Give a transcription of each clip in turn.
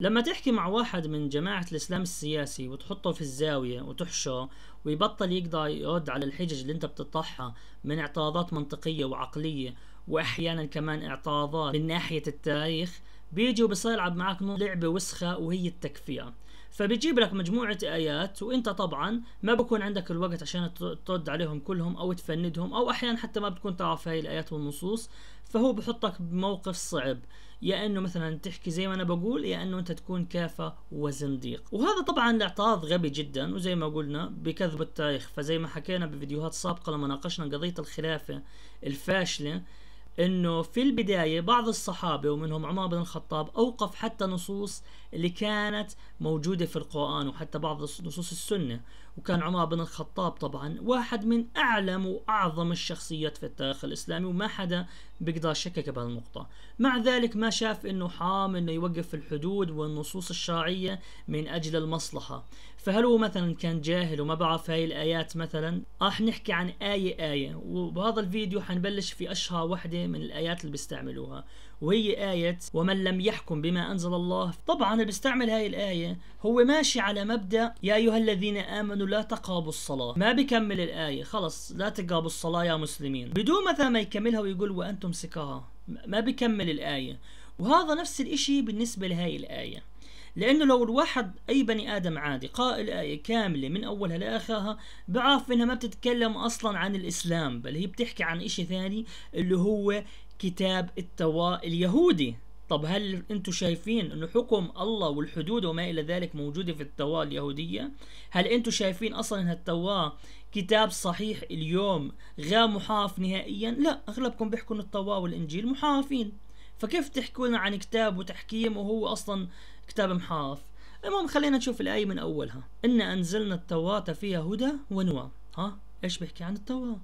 لما تحكي مع واحد من جماعة الإسلام السياسي وتحطه في الزاوية وتحشه ويبطل يقدر يرد على الحجج اللي انت بتطرحها من اعتراضات منطقية وعقلية وأحيانا كمان اعتراضات من ناحية التاريخ بيجي وبصير يلعب معك لعبه وسخه وهي التكفئه فبيجيب لك مجموعة آيات وأنت طبعا ما بكون عندك الوقت عشان ترد عليهم كلهم أو تفندهم أو أحيانا حتى ما بتكون تعرف هاي الآيات والنصوص فهو بحطك بموقف صعب يا انه مثلا تحكي زي ما انا بقول يا انه انت تكون كافه وزنديق وهذا طبعا اعتراض غبي جدا وزي ما قلنا بكذب التاريخ فزي ما حكينا بفيديوهات سابقه لما ناقشنا قضيه الخلافه الفاشله انه في البدايه بعض الصحابه ومنهم عمر بن الخطاب اوقف حتى نصوص اللي كانت موجوده في القران وحتى بعض نصوص السنه وكان عمر بن الخطاب طبعا واحد من اعلم واعظم الشخصيات في التاريخ الاسلامي وما حدا بيقدر يشكك بهالنقطه مع ذلك ما شاف انه حرام انه يوقف الحدود والنصوص الشرعيه من اجل المصلحه فهل هو مثلا كان جاهل وما بعرف هاي الايات مثلا راح نحكي عن ايه ايه وبهذا الفيديو حنبلش في اشهر وحده من الآيات اللي بيستعملوها وهي آية ومن لم يحكم بما أنزل الله طبعا اللي بيستعمل هاي الآية هو ماشي على مبدأ يا أيها الذين آمنوا لا تقابوا الصلاة ما بيكمل الآية خلص لا تقابوا الصلاة يا مسلمين بدون مثلا ما يكملها ويقول وأنتم سكاها ما بيكمل الآية وهذا نفس الإشي بالنسبة لهاي الآية لأنه لو الواحد أي بني آدم عادي قرأ الآية كاملة من أولها لآخرها بعرف إنها ما بتتكلم أصلا عن الإسلام بل هي بتحكي عن إشي ثاني اللي هو كتاب التوراة اليهودي طب هل انتم شايفين انه حكم الله والحدود وما الى ذلك موجوده في التوراه اليهوديه؟ هل انتم شايفين اصلا ان التوراه كتاب صحيح اليوم غير محاف نهائيا؟ لا اغلبكم بيحكوا ان التوراه والانجيل محافين فكيف تحكوا لنا عن كتاب وتحكيم وهو أصلا كتاب محاف المهم خلينا نشوف الآية من أولها إن أنزلنا التوراة فيها هدى ونوى ها إيش بيحكي عن التوراة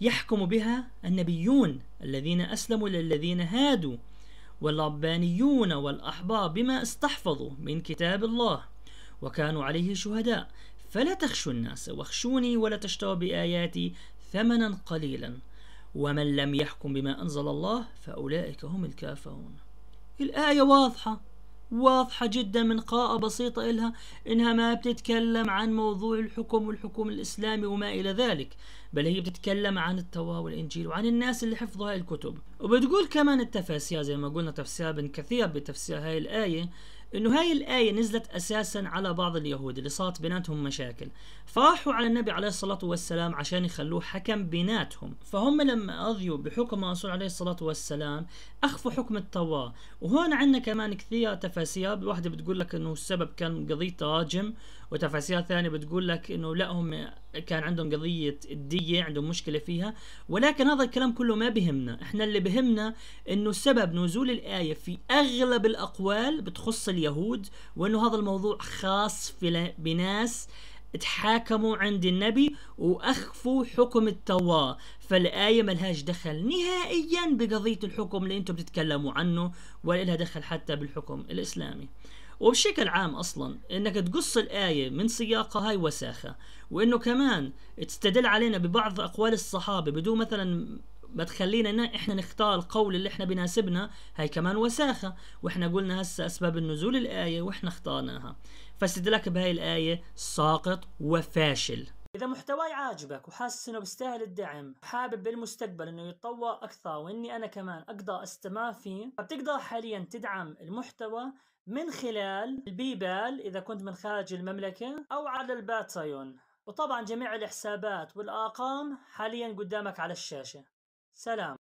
يحكم بها النبيون الذين أسلموا للذين هادوا والربانيون والأحبار بما استحفظوا من كتاب الله وكانوا عليه شهداء فلا تخشوا الناس واخشوني ولا تشتروا بآياتي ثمنا قليلا ومن لم يحكم بما أنزل الله فأولئك هم الكافرون الآية واضحة واضحة جدا من قراءة بسيطة إلها إنها ما بتتكلم عن موضوع الحكم والحكم الإسلامي وما إلى ذلك بل هي بتتكلم عن التوراة والإنجيل وعن الناس اللي حفظوا هاي الكتب وبتقول كمان التفاسير زي ما قلنا تفسير ابن كثير بتفسير هاي الآية انه هاي الايه نزلت اساسا على بعض اليهود اللي صارت بيناتهم مشاكل فراحوا على النبي عليه الصلاه والسلام عشان يخلوه حكم بيناتهم فهم لما اذيوا بحكم الرسول عليه الصلاه والسلام اخفوا حكم التوراه وهون عندنا كمان كثير تفاسير واحده بتقول لك انه السبب كان قضيه تراجم وتفاسير ثانيه بتقول لك انه لا هم كان عندهم قضيه الديه عندهم مشكله فيها ولكن هذا الكلام كله ما بهمنا احنا اللي بهمنا انه سبب نزول الايه في اغلب الاقوال بتخص اليهود وانه هذا الموضوع خاص في بناس تحاكموا عند النبي واخفوا حكم التوراه فالايه ملهاش دخل نهائيا بقضيه الحكم اللي انتم بتتكلموا عنه ولا لها دخل حتى بالحكم الاسلامي وبشكل عام اصلا انك تقص الايه من سياقها هاي وساخه وانه كمان تستدل علينا ببعض اقوال الصحابه بدون مثلا بتخلينا ان احنا نختار القول اللي احنا بناسبنا هاي كمان وساخه واحنا قلنا هسه اسباب النزول الايه واحنا اختارناها فاستدلك بهاي الايه ساقط وفاشل إذا محتواي عاجبك وحاسس إنه بيستاهل الدعم حابب بالمستقبل إنه يتطور أكثر وإني أنا كمان أقدر أستمر فيه فبتقدر حاليا تدعم المحتوى من خلال البيبال إذا كنت من خارج المملكة أو على الباتريون وطبعا جميع الحسابات والأرقام حاليا قدامك على الشاشة سلام